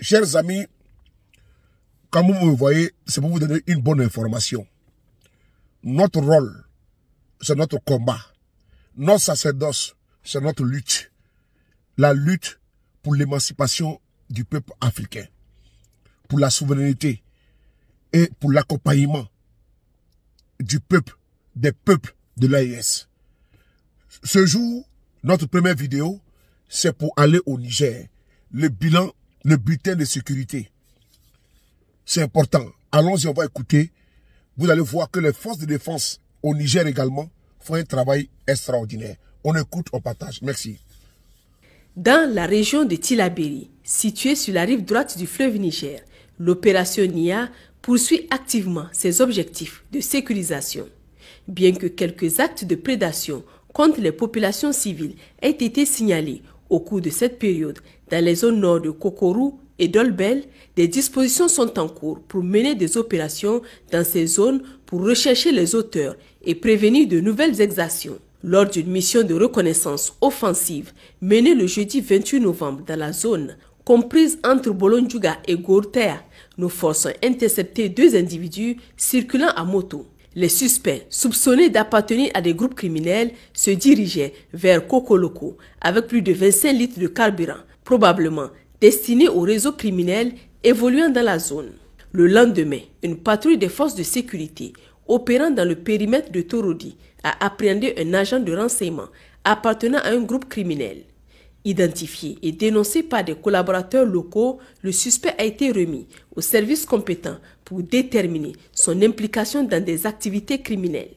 Chers amis, quand vous me voyez, c'est pour vous donner une bonne information. Notre rôle, c'est notre combat. Notre sacerdoce, c'est notre lutte. La lutte pour l'émancipation du peuple africain, pour la souveraineté et pour l'accompagnement du peuple, des peuples de l'AIS. E Ce jour, notre première vidéo, c'est pour aller au Niger. Le bilan le butin de sécurité. C'est important. Allons-y, on va écouter. Vous allez voir que les forces de défense au Niger également font un travail extraordinaire. On écoute, on partage. Merci. Dans la région de Tilaberi, située sur la rive droite du fleuve Niger, l'opération NIA poursuit activement ses objectifs de sécurisation. Bien que quelques actes de prédation contre les populations civiles aient été signalés au cours de cette période, dans les zones nord de Kokorou et d'Olbel, des dispositions sont en cours pour mener des opérations dans ces zones pour rechercher les auteurs et prévenir de nouvelles exactions. Lors d'une mission de reconnaissance offensive menée le jeudi 28 novembre dans la zone comprise entre Bolonjuga et Gourtea, nos forces ont intercepté deux individus circulant à moto. Les suspects, soupçonnés d'appartenir à des groupes criminels, se dirigeaient vers Kokoloko avec plus de 25 litres de carburant, probablement destinés au réseau criminel évoluant dans la zone. Le lendemain, une patrouille des forces de sécurité opérant dans le périmètre de Torodi a appréhendé un agent de renseignement appartenant à un groupe criminel identifié et dénoncé par des collaborateurs locaux, le suspect a été remis aux services compétents pour déterminer son implication dans des activités criminelles.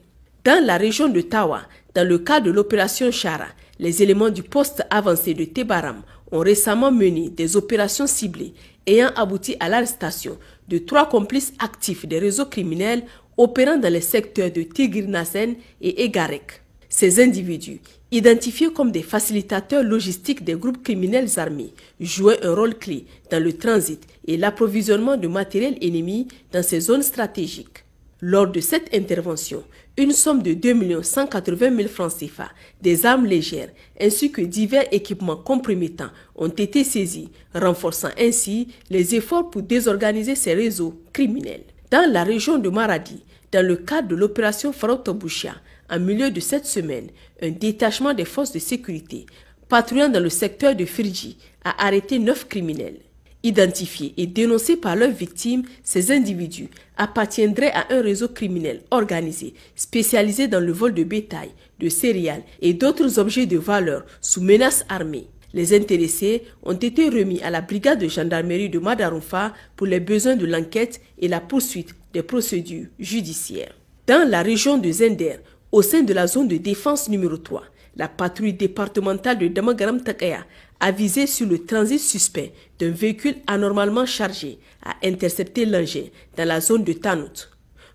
Dans la région de Tawa, dans le cadre de l'opération Chara, les éléments du poste avancé de Tebaram ont récemment mené des opérations ciblées ayant abouti à l'arrestation de trois complices actifs des réseaux criminels opérant dans les secteurs de Tigirnasen et Egarek. Ces individus, identifiés comme des facilitateurs logistiques des groupes criminels armés, jouaient un rôle clé dans le transit et l'approvisionnement de matériel ennemi dans ces zones stratégiques. Lors de cette intervention, une somme de 2 180 000 francs CFA, des armes légères ainsi que divers équipements compromettants ont été saisis, renforçant ainsi les efforts pour désorganiser ces réseaux criminels. Dans la région de Maradi, dans le cadre de l'opération Faroktoboucha, en milieu de cette semaine, un détachement des forces de sécurité patrouillant dans le secteur de Firji a arrêté neuf criminels. Identifiés et dénoncés par leurs victimes, ces individus appartiendraient à un réseau criminel organisé spécialisé dans le vol de bétail, de céréales et d'autres objets de valeur sous menace armée. Les intéressés ont été remis à la brigade de gendarmerie de Madaroufa pour les besoins de l'enquête et la poursuite des procédures judiciaires. Dans la région de Zender, au sein de la zone de défense numéro 3, la patrouille départementale de Damagaram Takaya a visé sur le transit suspect d'un véhicule anormalement chargé à intercepter l'engin dans la zone de Tanout.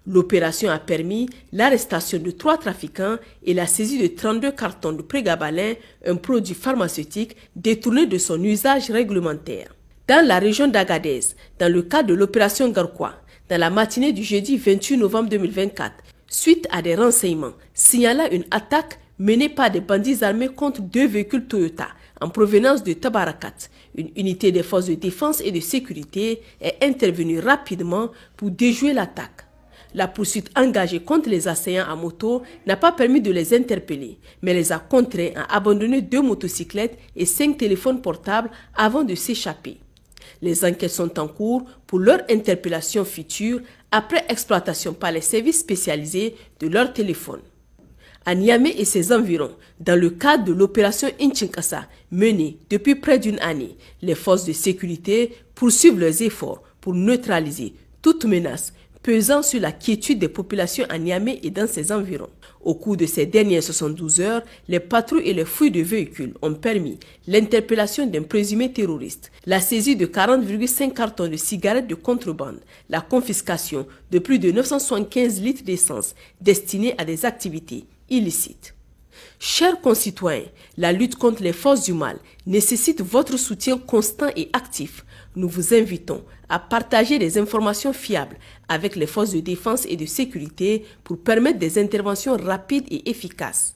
L'opération a permis l'arrestation de trois trafiquants et la saisie de 32 cartons de prégabalin, un produit pharmaceutique détourné de son usage réglementaire. Dans la région d'Agadez, dans le cadre de l'opération Garquois, dans la matinée du jeudi 28 novembre 2024, suite à des renseignements signalant une attaque menée par des bandits armés contre deux véhicules Toyota en provenance de Tabarakat. Une unité des forces de défense et de sécurité est intervenue rapidement pour déjouer l'attaque. La poursuite engagée contre les assaillants à moto n'a pas permis de les interpeller, mais les a contraints à abandonner deux motocyclettes et cinq téléphones portables avant de s'échapper. Les enquêtes sont en cours pour leur interpellation future après exploitation par les services spécialisés de leurs téléphones. À Niamey et ses environs, dans le cadre de l'opération Inchinkasa menée depuis près d'une année, les forces de sécurité poursuivent leurs efforts pour neutraliser toute menace pesant sur la quiétude des populations à Niamey et dans ses environs. Au cours de ces dernières 72 heures, les patrouilles et les fouilles de véhicules ont permis l'interpellation d'un présumé terroriste, la saisie de 40,5 cartons de cigarettes de contrebande, la confiscation de plus de 975 litres d'essence destinés à des activités illicites. Chers concitoyens, la lutte contre les forces du mal nécessite votre soutien constant et actif. Nous vous invitons à partager des informations fiables avec les forces de défense et de sécurité pour permettre des interventions rapides et efficaces.